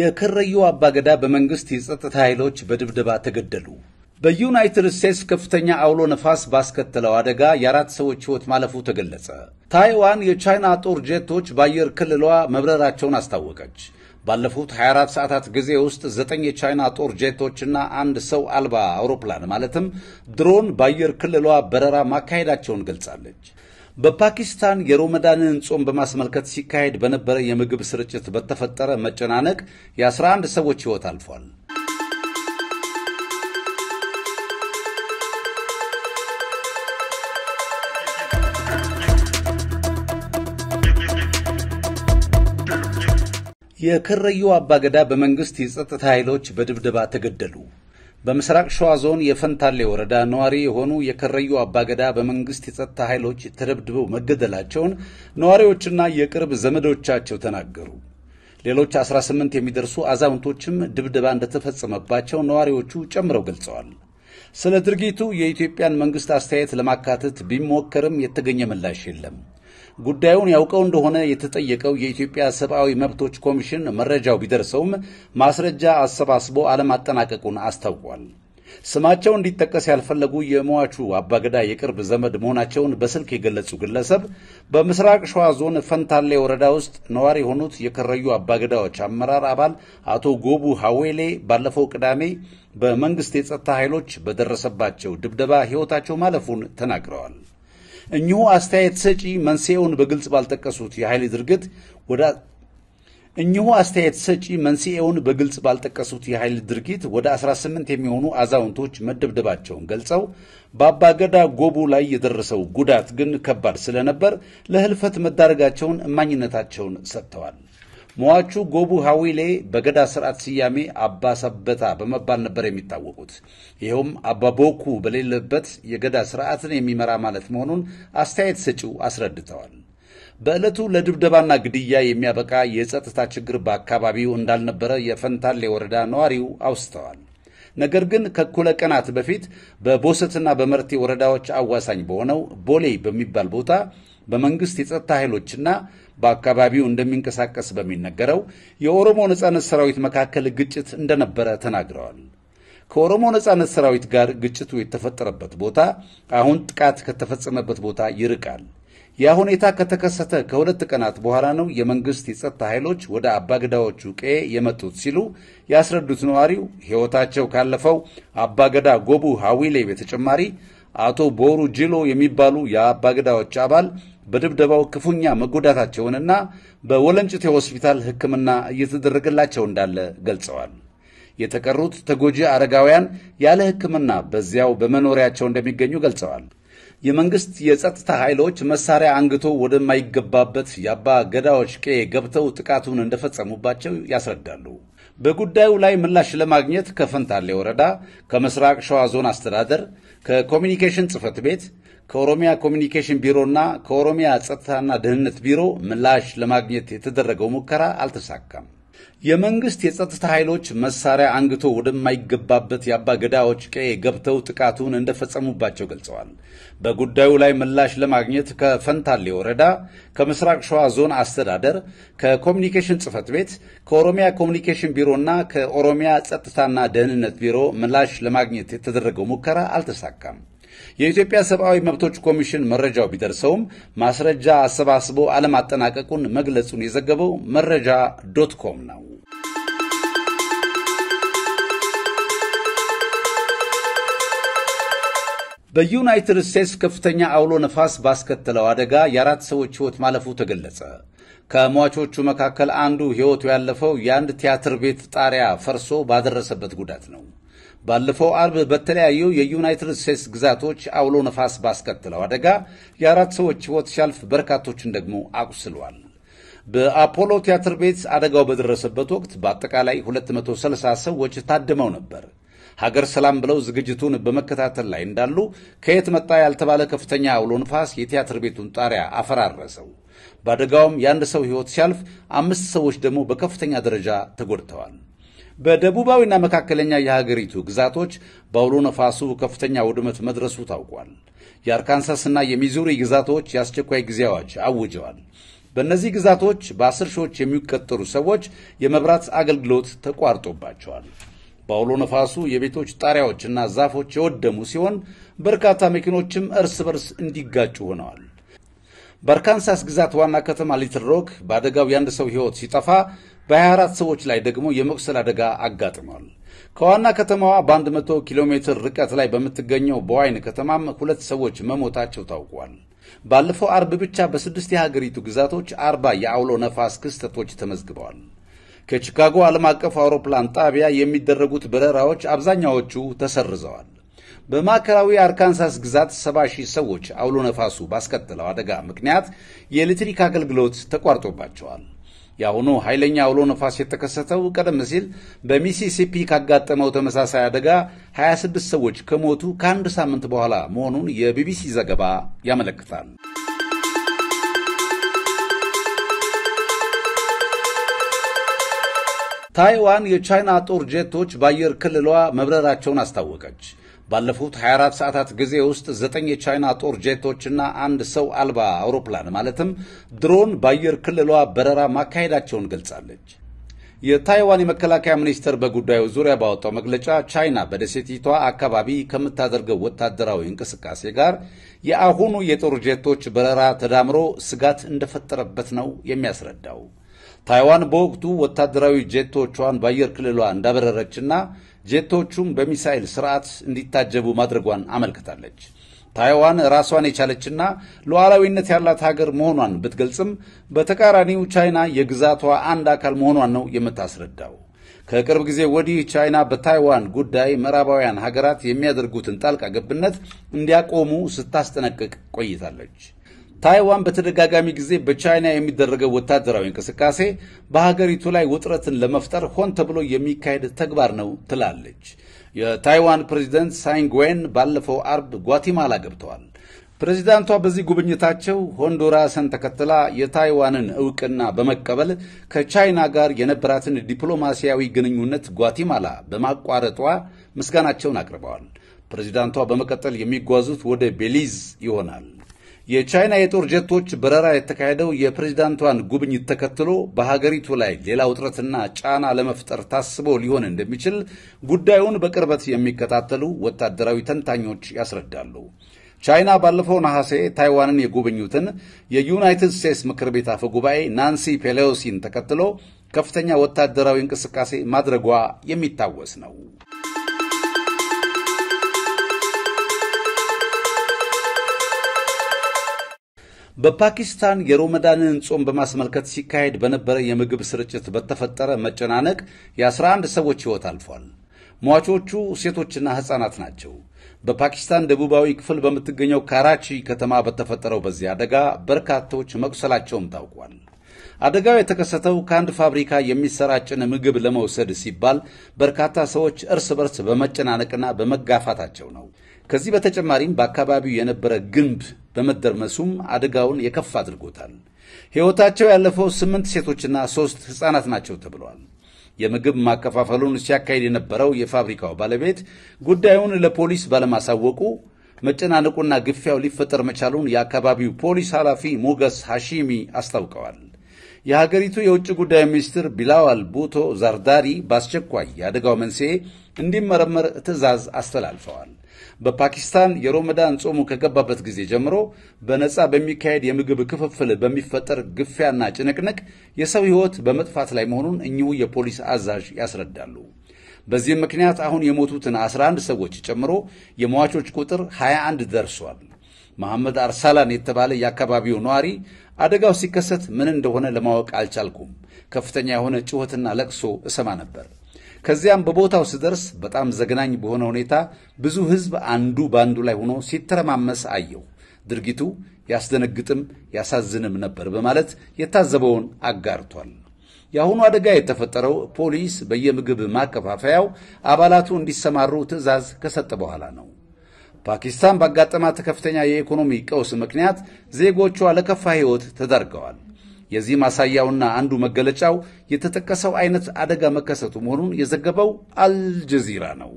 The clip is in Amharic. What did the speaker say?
የከረዩ አባገዳ በመንግስት የጸጥታ ኃይሎች በድብደባ ተገደሉ። በዩናይትድ ስቴትስ ከፍተኛ አውሎ ነፋስ ባስከተለው አደጋ የአራት ሰዎች ሕይወት ማለፉ ተገለጸ። ታይዋን የቻይና ጦር ጄቶች በአየር ክልሏ መብረራቸውን አስታወቀች። ባለፉት 24 ሰዓታት ጊዜ ውስጥ ዘጠኝ የቻይና ጦር ጄቶችና አንድ ሰው አልባ አውሮፕላን ማለትም ድሮን በአየር ክልሏ በረራ ማካሄዳቸውን ገልጻለች። በፓኪስታን የሮመዳንን ጾም በማስመልከት ሲካሄድ በነበረ የምግብ ስርጭት በተፈጠረ መጨናነቅ የ11 ሰዎች ሕይወት አልፏል። የከረዩ አባገዳ በመንግስት የጸጥታ ኃይሎች በድብደባ ተገደሉ። በምስራቅ ሸዋ ዞን የፈንታሌ ወረዳ ነዋሪ የሆኑ የከረዩ አባገዳ በመንግስት የጸጥታ ኃይሎች ተደብድበው መገደላቸውን ነዋሪዎችና የቅርብ ዘመዶቻቸው ተናገሩ። ሌሎች 18 የሚደርሱ አዛውንቶችም ድብደባ እንደተፈጸመባቸው ነዋሪዎቹ ጨምረው ገልጸዋል። ስለ ድርጊቱ የኢትዮጵያን መንግስት አስተያየት ለማካተት ቢሞከርም የተገኘ ምላሽ የለም። ጉዳዩን ያውቀው እንደሆነ የተጠየቀው የኢትዮጵያ ሰብአዊ መብቶች ኮሚሽን መረጃው ቢደርሰውም ማስረጃ አሰባስቦ አለማጠናቀቁን አስታውቋል። ስማቸው እንዲጠቀስ ያልፈለጉ የሟቹ አባገዳ የቅርብ ዘመድ መሆናቸውን በስልክ የገለጹ ግለሰብ በምስራቅ ሸዋ ዞን ፈንታሌ ወረዳ ውስጥ ነዋሪ የሆኑት የከረዩ አባገዳዎች አመራር አባል አቶ ጎቡ ሀዌሌ ባለፈው ቅዳሜ በመንግስት የጸጥታ ኃይሎች በደረሰባቸው ድብደባ ሕይወታቸው ማለፉን ተናግረዋል። እኚሁ አስተያየት ሰጪ መንስኤውን በግልጽ ባልጠቀሱት የኃይል ድርጊት ወደ እኚሁ አስተያየት ሰጪ መንስኤውን በግልጽ ባልጠቀሱት የኃይል ድርጊት ወደ 18 የሚሆኑ አዛውንቶች መደብደባቸውን ገልጸው በአባገዳ ጎቡ ላይ የደረሰው ጉዳት ግን ከባድ ስለነበር ለህልፈት መዳረጋቸውን እማኝነታቸውን ሰጥተዋል። ሟቹ ጎቡ ሀዊሌ በገዳ ስርዓት ስያሜ አባ ሰበታ በመባል ነበር የሚታወቁት። ይኸውም አባቦኩ በሌለበት የገዳ ስርዓትን የሚመራ ማለት መሆኑን አስተያየት ሰጪው አስረድተዋል። በዕለቱ ለድብደባና ግድያ የሚያበቃ የጸጥታ ችግር በአካባቢው እንዳልነበረ የፈንታሌ ወረዳ ነዋሪው አውስተዋል። ነገር ግን ከኩለ ቀናት በፊት በቦሰትና በመርቴ ወረዳዎች አዋሳኝ በሆነው ቦሌ በሚባል ቦታ በመንግስት የጸጥታ ኃይሎችና በአካባቢው እንደሚንቀሳቀስ በሚነገረው የኦሮሞ ነጻነት ሰራዊት መካከል ግጭት እንደነበረ ተናግረዋል። ከኦሮሞ ነጻነት ሰራዊት ጋር ግጭቱ የተፈጠረበት ቦታ አሁን ጥቃት ከተፈጸመበት ቦታ ይርቃል። ያ ሁኔታ ከተከሰተ ከሁለት ቀናት በኋላ ነው የመንግስት የጸጥታ ኃይሎች ወደ አባገዳዎቹ ቀዬ የመጡት ሲሉ ያስረዱት ነዋሪው ሕይወታቸው ካለፈው አባገዳ ጎቡ ሀዊሌ በተጨማሪ አቶ ቦሩ ጅሎ የሚባሉ የአባገዳዎች አባል በድብደባው ክፉኛ መጎዳታቸውንና በወለንጭቴ ሆስፒታል ሕክምና እየተደረገላቸው እንዳለ ገልጸዋል። የተቀሩት ተጎጂ አረጋውያን ያለ ሕክምና በዚያው በመኖሪያቸው እንደሚገኙ ገልጸዋል። የመንግስት የጸጥታ ኃይሎች መሳሪያ አንግቶ ወደማይገባበት የአባ ገዳዎች ቄ ገብተው ጥቃቱን እንደፈጸሙባቸው ያስረዳሉ። በጉዳዩ ላይ ምላሽ ለማግኘት ከፈንታሌ ወረዳ፣ ከምስራቅ ሸዋ ዞን አስተዳደር፣ ከኮሚኒኬሽን ጽፈት ቤት፣ ከኦሮሚያ ኮሚኒኬሽን ቢሮና ከኦሮሚያ ጸጥታና ደህንነት ቢሮ ምላሽ ለማግኘት የተደረገው ሙከራ አልተሳካም። የመንግስት የጸጥታ ኃይሎች መሳሪያ አንግቶ ወደማይገባበት የአባ ገዳዎች ቀዬ ገብተው ጥቃቱን እንደፈጸሙባቸው ገልጸዋል። በጉዳዩ ላይ ምላሽ ለማግኘት ከፈንታሌ ወረዳ፣ ከምስራቅ ሸዋ ዞን አስተዳደር፣ ከኮሚኒኬሽን ጽህፈት ቤት፣ ከኦሮሚያ ኮሚኒኬሽን ቢሮና ከኦሮሚያ ጸጥታና ደህንነት ቢሮ ምላሽ ለማግኘት የተደረገው ሙከራ አልተሳካም። የኢትዮጵያ ሰብአዊ መብቶች ኮሚሽን መረጃው ቢደርሰውም ማስረጃ አሰባስቦ አለማጠናቀቁን መግለጹን የዘገበው መረጃ ዶት ኮም ነው። በዩናይትድ ስቴትስ ከፍተኛ አውሎ ነፋስ ባስከተለው አደጋ የአራት ሰዎች ሕይወት ማለፉ ተገለጸ። ከሟቾቹ መካከል አንዱ ሕይወቱ ያለፈው የአንድ ቲያትር ቤት ጣሪያ ፈርሶ ባደረሰበት ጉዳት ነው። ባለፈው አርብ በተለያዩ የዩናይትድ ስቴትስ ግዛቶች አውሎ ነፋስ ባስከትለው አደጋ የአራት ሰዎች ሕይወት ሲያልፍ በርካቶችን ደግሞ አቁስሏል። በአፖሎ ቲያትር ቤት አደጋው በደረሰበት ወቅት በአጠቃላይ 230 ሰዎች ታድመው ነበር። ሀገር ሰላም ብለው ዝግጅቱን በመከታተል ላይ እንዳሉ ከየት መጣ ያልተባለ ከፍተኛ አውሎ ነፋስ የቲያትር ቤቱን ጣሪያ አፈራረሰው። በአደጋውም የአንድ ሰው ሕይወት ሲያልፍ፣ አምስት ሰዎች ደግሞ በከፍተኛ ደረጃ ተጎድተዋል። በደቡባዊና መካከለኛ የሀገሪቱ ግዛቶች በአውሎ ነፋሱ ከፍተኛ ውድመት መድረሱ ታውቋል። የአርካንሳስና የሚዙሪ ግዛቶች የአስቸኳይ ጊዜ አዋጅ አውጀዋል። በእነዚህ ግዛቶች በአስር ሺዎች የሚቀጠሩ ሰዎች የመብራት አገልግሎት ተቋርጦባቸዋል። በአውሎ ነፋሱ የቤቶች ጣሪያዎችና ዛፎች የወደሙ ሲሆን በርካታ መኪኖችም እርስ በርስ እንዲጋጩ ሆነዋል። በአርካንሳስ ግዛት ዋና ከተማ ሊትል ሮክ በአደጋው የአንድ ሰው ሕይወት ሲጠፋ በ24 ሰዎች ላይ ደግሞ የመቁሰል አደጋ አጋጥሟል። ከዋና ከተማዋ በ100 ኪሎ ሜትር ርቀት ላይ በምትገኘው በዋይን ከተማም ሁለት ሰዎች መሞታቸው ታውቋል። ባለፈው አርብ ብቻ በስድስት የሀገሪቱ ግዛቶች አርባ የአውሎ ነፋስ ክስተቶች ተመዝግበዋል። ከቺካጎ ዓለም አቀፍ አውሮፕላን ጣቢያ የሚደረጉት በረራዎች አብዛኛዎቹ ተሰርዘዋል። በማዕከላዊ አርካንሳስ ግዛት 70 ሺህ ሰዎች አውሎ ነፋሱ ባስከተለው አደጋ ምክንያት የኤሌክትሪክ አገልግሎት ተቋርጦባቸዋል። የአሁኑ ኃይለኛ አውሎ ነፋስ የተከሰተው ቀደም ሲል በሚሲሲፒ ካጋጠመው ተመሳሳይ አደጋ 26 ሰዎች ከሞቱ ከአንድ ሳምንት በኋላ መሆኑን የቢቢሲ ዘገባ ያመለክታል። ታይዋን የቻይና ጦር ጄቶች በአየር ክልሏ መብረራቸውን አስታወቀች። ባለፉት 24 ሰዓታት ጊዜ ውስጥ ዘጠኝ የቻይና ጦር ጄቶችና አንድ ሰው አልባ አውሮፕላን ማለትም ድሮን በአየር ክልሏ በረራ ማካሄዳቸውን ገልጻለች። የታይዋን የመከላከያ ሚኒስቴር በጉዳዩ ዙሪያ ባወጣው መግለጫ ቻይና በደሴቲቷ አካባቢ ከምታደርገው ወታደራዊ እንቅስቃሴ ጋር የአሁኑ የጦር ጄቶች በረራ ተዳምሮ ስጋት እንደፈጠረበት ነው የሚያስረዳው። ታይዋን በወቅቱ ወታደራዊ ጄቶቿን በአየር ክልሏ እንዳበረረችና ጄቶቹም በሚሳይል ስርዓት እንዲታጀቡ ማድረጓን አመልክታለች። ታይዋን ራሷን የቻለችና ሉዓላዊነት ያላት ሀገር መሆኗን ብትገልጽም በተቃራኒው ቻይና የግዛቷ አንድ አካል መሆኗን ነው የምታስረዳው። ከቅርብ ጊዜ ወዲህ ቻይና በታይዋን ጉዳይ ምዕራባውያን ሀገራት የሚያደርጉትን ጣልቃ ገብነት እንዲያቆሙ ስታስጠነቅቅ ቆይታለች። ታይዋን በተደጋጋሚ ጊዜ በቻይና የሚደረገው ወታደራዊ እንቅስቃሴ በሀገሪቱ ላይ ውጥረትን ለመፍጠር ሆን ተብሎ የሚካሄድ ተግባር ነው ትላለች። የታይዋን ፕሬዚደንት ሳይንግዌን ባለፈው አርብ ጓቲማላ ገብተዋል። ፕሬዚዳንቷ በዚህ ጉብኝታቸው ሆንዱራስን ተከትላ የታይዋንን እውቅና በመቀበል ከቻይና ጋር የነበራትን ዲፕሎማሲያዊ ግንኙነት ጓቲማላ በማቋረጧ ምስጋናቸውን አቅርበዋል። ፕሬዚዳንቷ በመቀጠል የሚጓዙት ወደ ቤሊዝ ይሆናል። የቻይና የጦር ጀቶች በረራ የተካሄደው የፕሬዚዳንቷን ጉብኝት ተከትሎ በሀገሪቱ ላይ ሌላ ውጥረትና ጫና ለመፍጠር ታስቦ ሊሆን እንደሚችል ጉዳዩን በቅርበት የሚከታተሉ ወታደራዊ ተንታኞች ያስረዳሉ። ቻይና ባለፈው ነሐሴ ታይዋንን የጎበኙትን የዩናይትድ ስቴትስ ምክር ቤት አፈ ጉባኤ ናንሲ ፔሎሲን ተከትሎ ከፍተኛ ወታደራዊ እንቅስቃሴ ማድረጓ የሚታወስ ነው። በፓኪስታን የሮመዳንን ጾም በማስመልከት ሲካሄድ በነበረ የምግብ ስርጭት በተፈጠረ መጨናነቅ የ11 ሰዎች ሕይወት አልፏል። ሟቾቹ ሴቶችና ሕፃናት ናቸው። በፓኪስታን ደቡባዊ ክፍል በምትገኘው ካራቺ ከተማ በተፈጠረው በዚህ አደጋ በርካቶች መቁሰላቸውም ታውቋል። አደጋው የተከሰተው ከአንድ ፋብሪካ የሚሰራጭን ምግብ ለመውሰድ ሲባል በርካታ ሰዎች እርስ በርስ በመጨናነቅና በመጋፋታቸው ነው። ከዚህ በተጨማሪም በአካባቢው የነበረ ግንብ በመደርመሱም አደጋውን የከፍ አድርጎታል። ሕይወታቸው ያለፈው ስምንት ሴቶችና ሦስት ሕፃናት ናቸው ተብለዋል። የምግብ ማከፋፈሉን ሲያካሂድ የነበረው የፋብሪካው ባለቤት ጉዳዩን ለፖሊስ ባለማሳወቁ መጨናነቁና ግፊያው ሊፈጠር መቻሉን የአካባቢው ፖሊስ ኃላፊ ሞገስ ሐሺሚ አስታውቀዋል። የሀገሪቱ የውጭ ጉዳይ ሚኒስትር ቢላዋል ቡቶ ዛርዳሪ በአስቸኳይ የአደጋው መንስኤ እንዲመረመር ትዕዛዝ አስተላልፈዋል። በፓኪስታን የሮመዳን ጾሙ ከገባበት ጊዜ ጀምሮ በነፃ በሚካሄድ የምግብ ክፍፍል በሚፈጠር ግፊያና ጭንቅንቅ የሰው ሕይወት በመጥፋት ላይ መሆኑን እኚሁ የፖሊስ አዛዥ ያስረዳሉ። በዚህም ምክንያት አሁን የሞቱትን 11 ሰዎች ጨምሮ የሟቾች ቁጥር 21 ደርሷል። መሐመድ አርሳላን የተባለ የአካባቢው ነዋሪ አደጋው ሲከሰት ምን እንደሆነ ለማወቅ አልቻልኩም። ከፍተኛ የሆነ ጩኸትና ለቅሶ እሰማ ነበር። ከዚያም በቦታው ስደርስ በጣም ዘግናኝ በሆነ ሁኔታ ብዙ ሕዝብ አንዱ በአንዱ ላይ ሆኖ ሲተረማመስ አየው። ድርጊቱ ያስደነግጥም ያሳዝንም ነበር በማለት የታዘበውን አጋርቷል። የአሁኑ አደጋ የተፈጠረው ፖሊስ በየምግብ ማከፋፈያው አባላቱ እንዲሰማሩ ትዕዛዝ ከሰጠ በኋላ ነው። ፓኪስታን ባጋጠማት ከፍተኛ የኢኮኖሚ ቀውስ ምክንያት ዜጎቿ ለከፋ ሕይወት ተዳርገዋል። የዚህ ማሳያውና አንዱ መገለጫው የተጠቀሰው አይነት አደጋ መከሰቱ መሆኑን የዘገበው አልጀዚራ ነው።